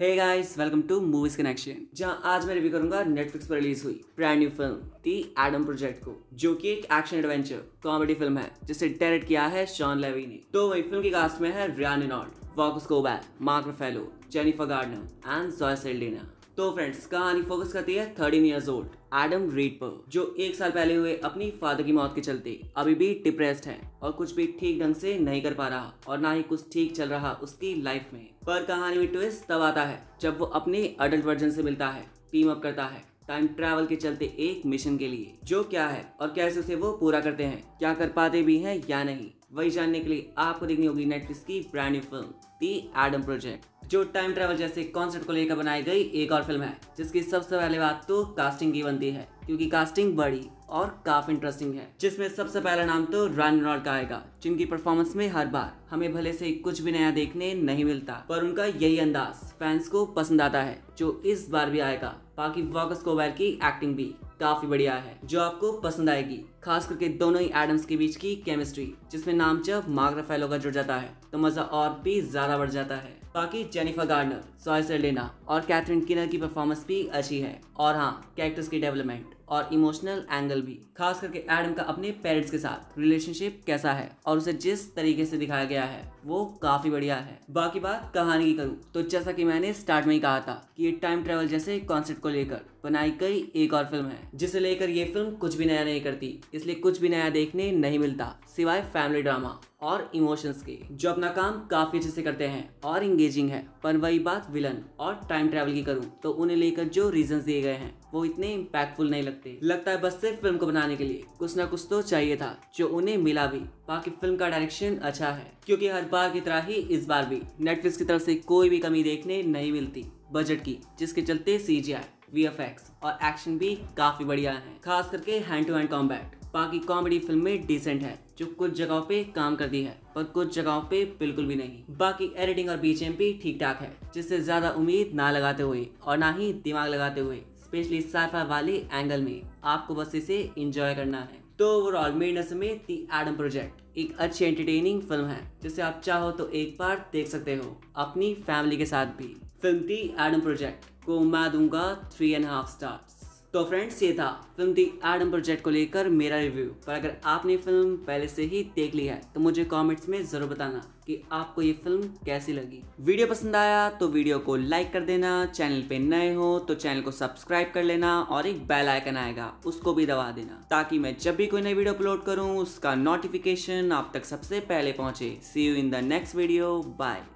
hey guys welcome to movies connection जहां आज मैं रिव्यू करूंगा नेटफ्लिक्स पर रिलीज हुई brand new film the Adam Project को जो कि एक एक्शन एडवेंचर कॉमेडी फिल्म है जिसे डायरेक्ट किया है शॉन लेवी ने तो वही फिल्म की कास्ट में है Ryan Reynolds Walker Scobell Mark Ruffalo Jennifer Garner and Saldana तो फ्रेंड्स कहानी फोकस करती है thirteen years old Adam Reed पर जो एक साल पहले हुए अपनी फादर की मौत के चलते अभी भी डिप्रेस्ड है और कुछ भी ठीक ढंग से नहीं कर पा रहा और ना ही कुछ ठीक चल रहा उसकी लाइफ में पर कहानी में ट्विस्ट तब आता है जब वो अपने अडल्ट वर्जन से मिलता है टीम अप करता है टाइम ट्रैवल के चलते एक मिशन के लिए जो क्या है और कैसे उसे वो पूरा करते हैं क्या कर पाते भी हैं या नहीं वही जानने के लिए आपको देखनी होगी नेटफ्लिक्स की brand new film the Adam Project जो टाइम ट्रेवल जैसे कॉन्सेप्ट को लेकर बनाई गई एक और फिल्म है जिसकी सबसे पहले बात तो कास्टिंग की बनती है क्योंकि कास्टिंग बड़ी और काफी इंटरेस्टिंग है जिसमें सबसे पहला नाम तो रान रॉल का आएगा जिनकी परफॉर्मेंस में हर बार हमें भले से कुछ भी नया देखने नहीं मिलता पर उनका यही अंदाज फैंस को पसंद आता है जो इस बार भी आएगा बाकी वॉकस कोबैर की एक्टिंग भी काफी बढ़िया है जो आपको पसंद आएगी खास करके दोनों ही एडम्स के बीच की केमिस्ट्री जिसमें नाम जब मार्ग फैलो का जुड़ जाता है तो मजा और भी ज्यादा बढ़ जाता है बाकी जेनिफर गार्डनर सोयसर लेना और कैथरीन किनर की परफॉर्मेंस भी अच्छी है और हाँ कैरेक्टर्स की डेवलपमेंट और इमोशनल एंगल भी खास करके एडम का अपने पेरेंट्स के साथ रिलेशनशिप कैसा है और उसे जिस तरीके से दिखाया गया है वो काफ़ी बढ़िया है बाकी बात कहानी की करूँ तो जैसा कि मैंने स्टार्ट में ही कहा था कि ये टाइम ट्रेवल जैसे कॉन्सेप्ट को लेकर बनाई गई एक और फिल्म है जिसे लेकर ये फिल्म कुछ भी नया नहीं करती इसलिए कुछ भी नया देखने नहीं मिलता सिवाय फैमिली ड्रामा और इमोशंस के जो अपना काम काफी अच्छे से करते हैं और इंगेजिंग है पर वही बात विलन और टाइम ट्रेवल की करूँ तो उन्हें लेकर जो रीजन दिए गए हैं वो इतने इम्पैक्टफुल नहीं लगते लगती लगता है बस सिर्फ फिल्म को बनाने के लिए कुछ ना कुछ तो चाहिए था जो उन्हें मिला भी बाकी फिल्म का डायरेक्शन अच्छा है क्योंकि हर बार की तरह ही इस बार भी नेटफ्लिक्स की तरफ से कोई भी कमी देखने नहीं मिलती बजट की जिसके चलते सी जी आई और एक्शन भी काफी बढ़िया है खास करके हैंड टू हैंड कॉम्बैट बाकी कॉमेडी फिल्म में डिसेंट है जो कुछ जगहों पे काम कर दी है पर कुछ जगहों पे बिल्कुल भी नहीं बाकी एडिटिंग और बीच भी ठीक ठाक है जिससे ज्यादा उम्मीद ना लगाते हुए और ना ही दिमाग लगाते हुए स्पेशली साइफा वाले एंगल में आपको बस इसे इंजॉय करना है तो ओवरऑल मेरी नजर में दी एडम प्रोजेक्ट एक अच्छी एंटरटेनिंग फिल्म है जिसे आप चाहो तो एक बार देख सकते हो अपनी फैमिली के साथ भी फिल्म दी एडम प्रोजेक्ट को मैं दूंगा थ्री एंड हाफ स्टार्स तो फ्रेंड्स ये था फिल्म दी एडम प्रोजेक्ट को लेकर मेरा रिव्यू पर अगर आपने फिल्म पहले से ही देख ली है तो मुझे कमेंट्स में ज़रूर बताना कि आपको ये फिल्म कैसी लगी वीडियो पसंद आया तो वीडियो को लाइक कर देना चैनल पे नए हो तो चैनल को सब्सक्राइब कर लेना और एक बेल आइकन आएगा उसको भी दबा देना ताकि मैं जब भी कोई नई वीडियो अपलोड करूँ उसका नोटिफिकेशन आप तक सबसे पहले पहुँचे see you in the next video bye